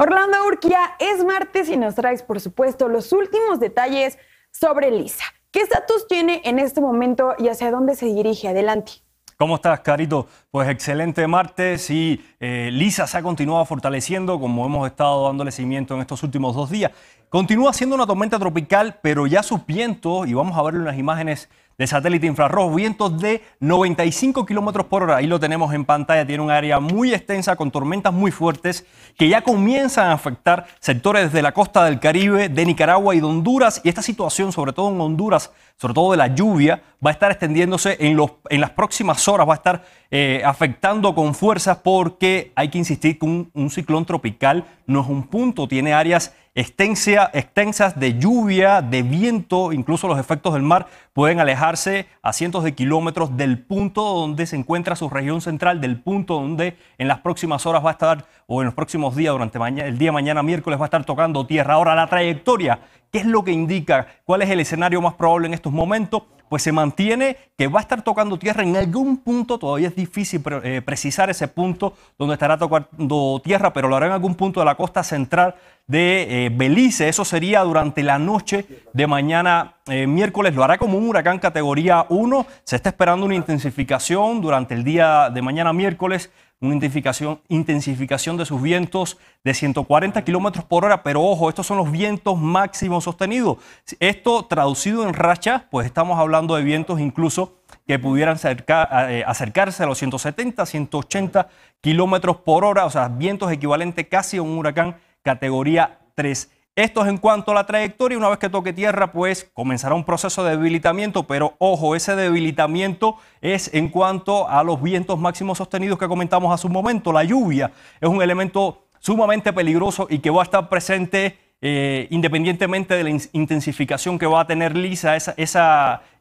Orlando Urquia es martes y nos traes, por supuesto, los últimos detalles sobre Lisa. ¿Qué estatus tiene en este momento y hacia dónde se dirige? Adelante. ¿Cómo estás, Carito? Pues excelente martes y eh, Lisa se ha continuado fortaleciendo, como hemos estado dándole seguimiento en estos últimos dos días. Continúa siendo una tormenta tropical, pero ya sus vientos, y vamos a verle unas imágenes de satélite infrarrojo, vientos de 95 kilómetros por hora. Ahí lo tenemos en pantalla, tiene un área muy extensa con tormentas muy fuertes que ya comienzan a afectar sectores de la costa del Caribe, de Nicaragua y de Honduras. Y esta situación, sobre todo en Honduras, sobre todo de la lluvia, va a estar extendiéndose en, los, en las próximas horas, va a estar eh, afectando con fuerza porque hay que insistir que un, un ciclón tropical no es un punto, tiene áreas extensas de lluvia, de viento, incluso los efectos del mar pueden alejarse a cientos de kilómetros del punto donde se encuentra su región central, del punto donde en las próximas horas va a estar, o en los próximos días, durante el día mañana miércoles va a estar tocando tierra. Ahora, la trayectoria, ¿qué es lo que indica? ¿Cuál es el escenario más probable en estos momentos? pues se mantiene que va a estar tocando tierra en algún punto, todavía es difícil eh, precisar ese punto donde estará tocando tierra, pero lo hará en algún punto de la costa central de eh, Belice, eso sería durante la noche de mañana eh, miércoles, lo hará como un huracán categoría 1, se está esperando una intensificación durante el día de mañana miércoles una intensificación, de sus vientos de 140 kilómetros por hora, pero ojo, estos son los vientos máximos sostenidos. Esto traducido en rachas, pues estamos hablando de vientos incluso que pudieran eh, acercarse a los 170, 180 kilómetros por hora, o sea, vientos equivalentes casi a un huracán categoría 3. Esto es en cuanto a la trayectoria. Una vez que toque tierra, pues comenzará un proceso de debilitamiento, pero ojo, ese debilitamiento es en cuanto a los vientos máximos sostenidos que comentamos hace un momento. La lluvia es un elemento sumamente peligroso y que va a estar presente eh, independientemente de la intensificación que va a tener Lisa, esa,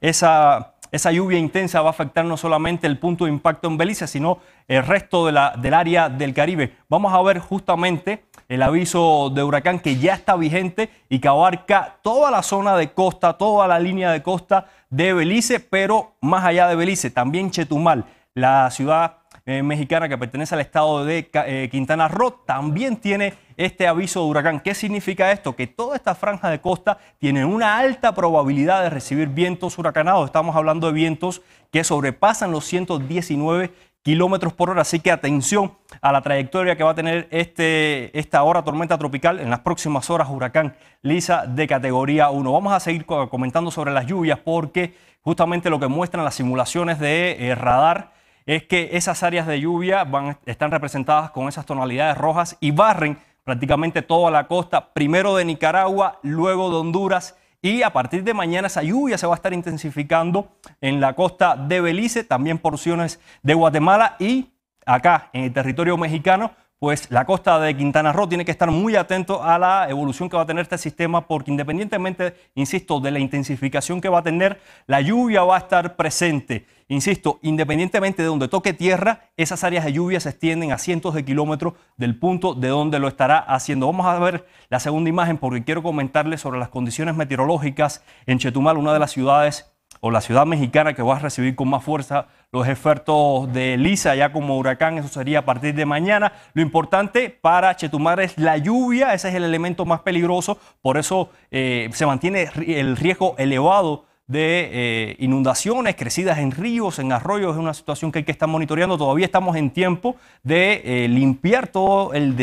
esa esa lluvia intensa va a afectar no solamente el punto de impacto en Belice, sino el resto del área del Caribe. Vamos a ver justamente el aviso de huracán que ya está vigente y que abarca toda la zona de costa, toda la línea de costa de Belice, pero más allá de Belice, también Chetumal, la ciudad eh, mexicana que pertenece al estado de eh, Quintana Roo, también tiene este aviso de huracán. ¿Qué significa esto? Que toda esta franja de costa tiene una alta probabilidad de recibir vientos huracanados. Estamos hablando de vientos que sobrepasan los 119 kilómetros por hora. Así que atención a la trayectoria que va a tener este, esta hora tormenta tropical en las próximas horas, huracán Lisa de categoría 1. Vamos a seguir comentando sobre las lluvias porque justamente lo que muestran las simulaciones de eh, radar es que esas áreas de lluvia están representadas con esas tonalidades rojas y barren prácticamente toda la costa, primero de Nicaragua, luego de Honduras. Y a partir de mañana esa lluvia se va a estar intensificando en la costa de Belice, también porciones de Guatemala y acá en el territorio mexicano, pues la costa de Quintana Roo tiene que estar muy atento a la evolución que va a tener este sistema, porque independientemente, insisto, de la intensificación que va a tener, la lluvia va a estar presente. Insisto, independientemente de donde toque tierra, esas áreas de lluvia se extienden a cientos de kilómetros del punto de donde lo estará haciendo. Vamos a ver la segunda imagen porque quiero comentarles sobre las condiciones meteorológicas en Chetumal, una de las ciudades o la ciudad mexicana que va a recibir con más fuerza los efectos de Lisa ya como huracán, eso sería a partir de mañana. Lo importante para Chetumal es la lluvia, ese es el elemento más peligroso, por eso eh, se mantiene el riesgo elevado de eh, inundaciones, crecidas en ríos, en arroyos, es una situación que hay que estar monitoreando. Todavía estamos en tiempo de eh, limpiar todo el,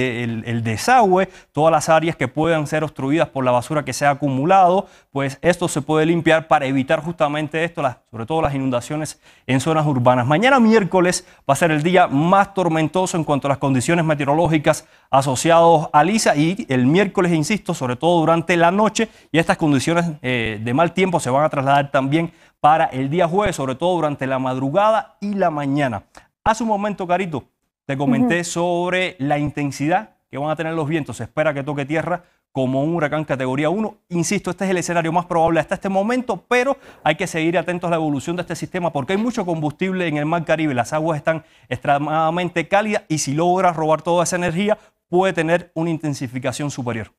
desagüe, todas las áreas que puedan ser obstruidas por la basura que se ha acumulado, pues esto se puede limpiar para evitar justamente esto, sobre todo las inundaciones en zonas urbanas. Mañana miércoles va a ser el día más tormentoso en cuanto a las condiciones meteorológicas asociados a Lisa y el miércoles, insisto, sobre todo durante la noche y estas condiciones eh, de mal tiempo se van a trasladar también para el día jueves, sobre todo durante la madrugada y la mañana. Hace un momento, Carito, te comenté sobre la intensidad que van a tener los vientos. Se espera que toque tierra como un huracán categoría 1. Insisto, este es el escenario más probable hasta este momento, pero hay que seguir atentos a la evolución de este sistema porque hay mucho combustible en el mar Caribe, las aguas están extremadamente cálidas y si logra robar toda esa energía puede tener una intensificación superior.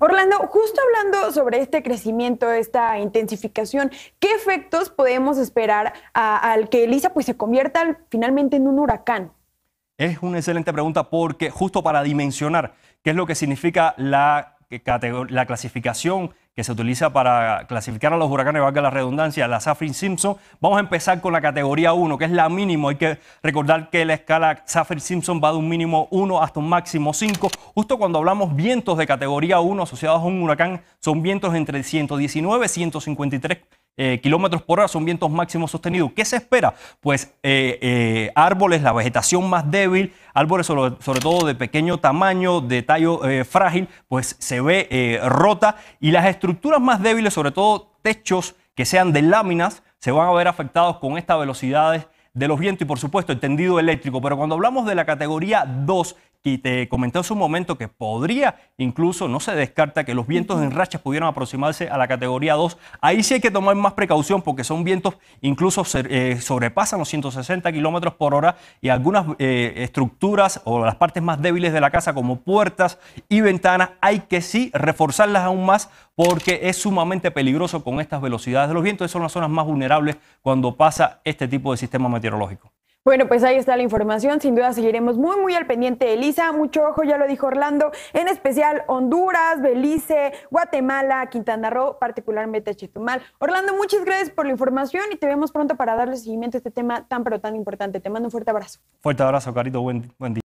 Orlando, justo hablando sobre este crecimiento, esta intensificación, ¿qué efectos podemos esperar al que Elisa pues, se convierta finalmente en un huracán? Es una excelente pregunta porque justo para dimensionar qué es lo que significa la, la clasificación que se utiliza para clasificar a los huracanes, valga la redundancia, la Saffir-Simpson. Vamos a empezar con la categoría 1, que es la mínimo. Hay que recordar que la escala Saffir-Simpson va de un mínimo 1 hasta un máximo 5. Justo cuando hablamos vientos de categoría 1 asociados a un huracán, son vientos entre 119 y 153 eh, kilómetros por hora son vientos máximos sostenidos. ¿Qué se espera? Pues eh, eh, árboles, la vegetación más débil, árboles sobre, sobre todo de pequeño tamaño, de tallo frágil, pues se ve rota y las estructuras más débiles, sobre todo techos que sean de láminas, se van a ver afectados con estas velocidades de los vientos y por supuesto el tendido eléctrico. Pero cuando hablamos de la categoría 2, y te comenté hace un momento que podría, incluso no se descarta que los vientos en rachas pudieran aproximarse a la categoría 2. Ahí sí hay que tomar más precaución porque son vientos incluso eh, sobrepasan los 160 kilómetros por hora y algunas eh, estructuras o las partes más débiles de la casa como puertas y ventanas hay que sí reforzarlas aún más porque es sumamente peligroso con estas velocidades de los vientos. son las zonas más vulnerables cuando pasa este tipo de sistema meteorológico. Bueno, pues ahí está la información. Sin duda seguiremos muy, muy al pendiente Elisa. Mucho ojo, ya lo dijo Orlando, en especial Honduras, Belice, Guatemala, Quintana Roo, particularmente Chetumal. Orlando, muchas gracias por la información y te vemos pronto para darle seguimiento a este tema tan, pero tan importante. Te mando un fuerte abrazo. Fuerte abrazo, Carito. Buen, buen día.